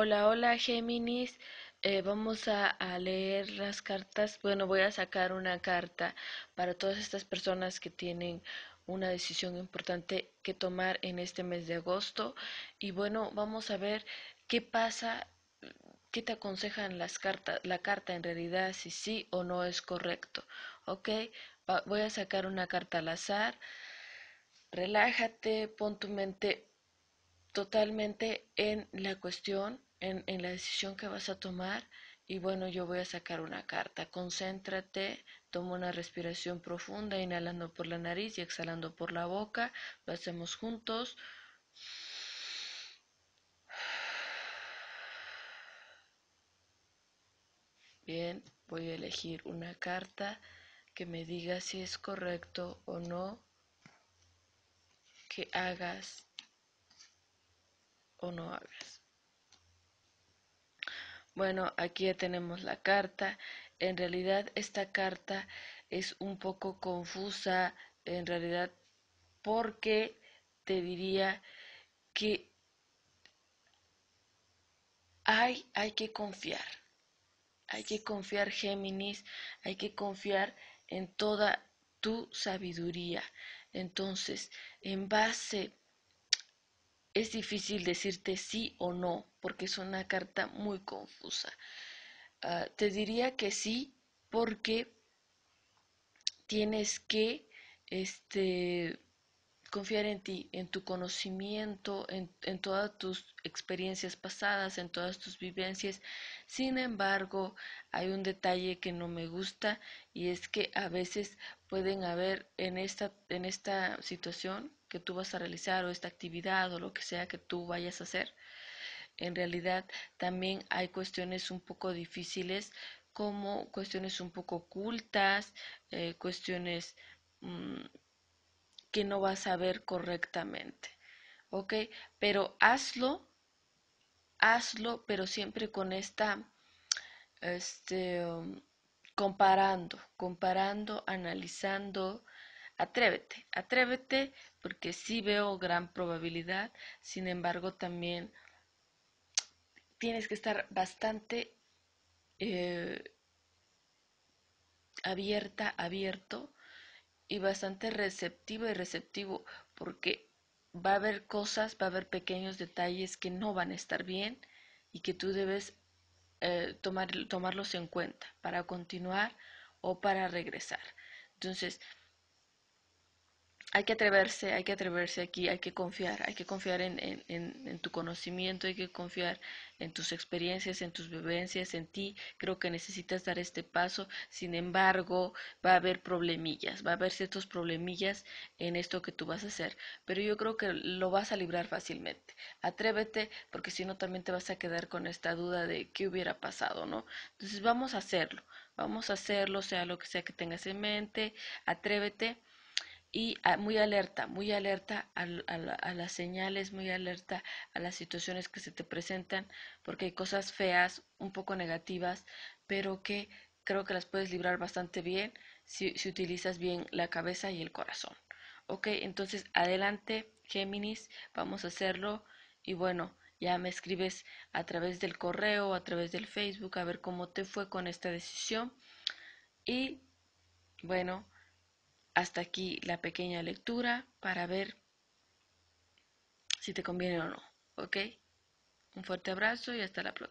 Hola, hola Géminis. Eh, vamos a, leer las cartas. Bueno, voy a sacar una carta para todas estas personas que tienen una decisión importante que tomar en este mes de agosto. Y bueno, vamos a ver qué pasa, qué te aconsejan las cartas, la carta en realidad, si sí o no es correcto. Ok, voy a sacar una carta al azar. Relájate, pon tu mente totalmente en la cuestión, en, la decisión que vas a tomar y bueno, yo voy a sacar una carta. Concéntrate, toma una respiración profunda, inhalando por la nariz y exhalando por la boca. Lo hacemos juntos. Bien, voy a elegir una carta que me diga si es correcto o no que hagas o no hablas Bueno, aquí ya tenemos la carta. En realidad esta carta es un poco confusa, en realidad, porque te diría que hay, hay que confiar. Hay que confiar, Géminis, hay que confiar en toda tu sabiduría. Entonces, en base es difícil decirte sí o no porque es una carta muy confusa. Ah, te diría que sí porque tienes que este, confiar en ti, en tu conocimiento, en, en, todas tus experiencias pasadas, en todas tus vivencias. Sin embargo, hay un detalle que no me gusta y es que a veces pueden haber en esta, en esta situación que tú vas a realizar o esta actividad o lo que sea que tú vayas a hacer. En realidad también hay cuestiones un poco difíciles como cuestiones un poco ocultas, eh, cuestiones mm, que no vas a ver correctamente. ¿Ok? Pero hazlo, hazlo, pero siempre con esta, este, mm, comparando, comparando, analizando, atrévete, atrévete porque sí veo gran probabilidad, sin embargo también tienes que estar bastante eh, abierta, abierto y bastante receptivo y receptivo porque va a haber cosas, va a haber pequeños detalles que no van a estar bien y que tú debes eh, tomar, tomarlos en cuenta para continuar o para regresar. Entonces, hay que atreverse, hay que atreverse aquí, hay que confiar, hay que confiar en, tu conocimiento, hay que confiar en tus experiencias, en tus vivencias, en ti. Creo que necesitas dar este paso, sin embargo, va a haber problemillas, va a haber ciertos problemillas en esto que tú vas a hacer, pero yo creo que lo vas a librar fácilmente. Atrévete, porque si no también te vas a quedar con esta duda de qué hubiera pasado, ¿no? Entonces vamos a hacerlo, vamos a hacerlo, sea lo que sea que tengas en mente, atrévete y ah, muy alerta, muy alerta a, las señales, muy alerta a las situaciones que se te presentan, porque hay cosas feas, un poco negativas, pero que creo que las puedes librar bastante bien si, si utilizas bien la cabeza y el corazón. Ok, entonces adelante, Géminis, vamos a hacerlo y bueno, ya me escribes a través del correo, a través del Facebook, a ver cómo te fue con esta decisión. Y bueno, hasta aquí la pequeña lectura para ver si te conviene o no. ¿Ok? Un fuerte abrazo y hasta la próxima.